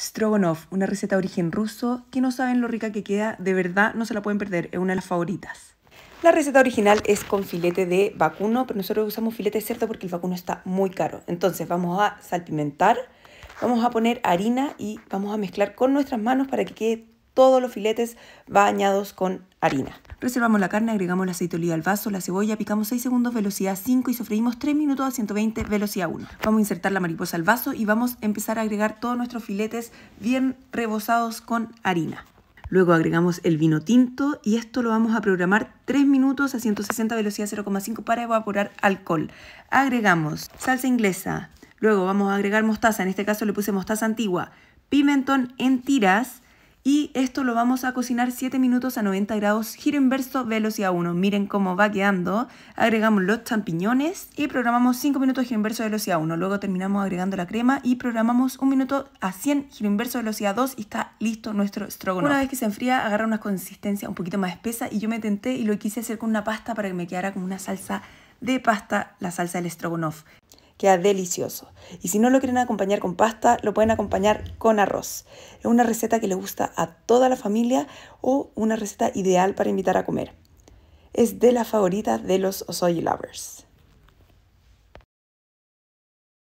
Stroganoff, una receta de origen ruso que no saben lo rica que queda, de verdad no se la pueden perder, es una de las favoritas. La receta original es con filete de vacuno, pero nosotros usamos filete de cerdo porque el vacuno está muy caro. Entonces vamos a salpimentar, vamos a poner harina y vamos a mezclar con nuestras manos para que quede todos los filetes bañados con harina. Reservamos la carne, agregamos el aceite de oliva al vaso, la cebolla, picamos 6 segundos velocidad 5 y sofreímos 3 minutos a 120 velocidad 1. Vamos a insertar la mariposa al vaso y vamos a empezar a agregar todos nuestros filetes bien rebozados con harina. Luego agregamos el vino tinto y esto lo vamos a programar 3 minutos a 160 velocidad 0,5 para evaporar alcohol. Agregamos salsa inglesa, luego vamos a agregar mostaza, en este caso le puse mostaza antigua, pimentón en tiras, y esto lo vamos a cocinar 7 minutos a 90 grados, giro inverso, velocidad 1. Miren cómo va quedando. Agregamos los champiñones y programamos 5 minutos giro inverso, velocidad 1. Luego terminamos agregando la crema y programamos 1 minuto a 100 giro inverso, velocidad 2 y está listo nuestro strogonoff Una vez que se enfría, agarra una consistencia un poquito más espesa y yo me tenté y lo quise hacer con una pasta para que me quedara como una salsa de pasta, la salsa del strogonoff queda delicioso. Y si no lo quieren acompañar con pasta, lo pueden acompañar con arroz. Es una receta que le gusta a toda la familia o una receta ideal para invitar a comer. Es de las favoritas de los Osoy Lovers.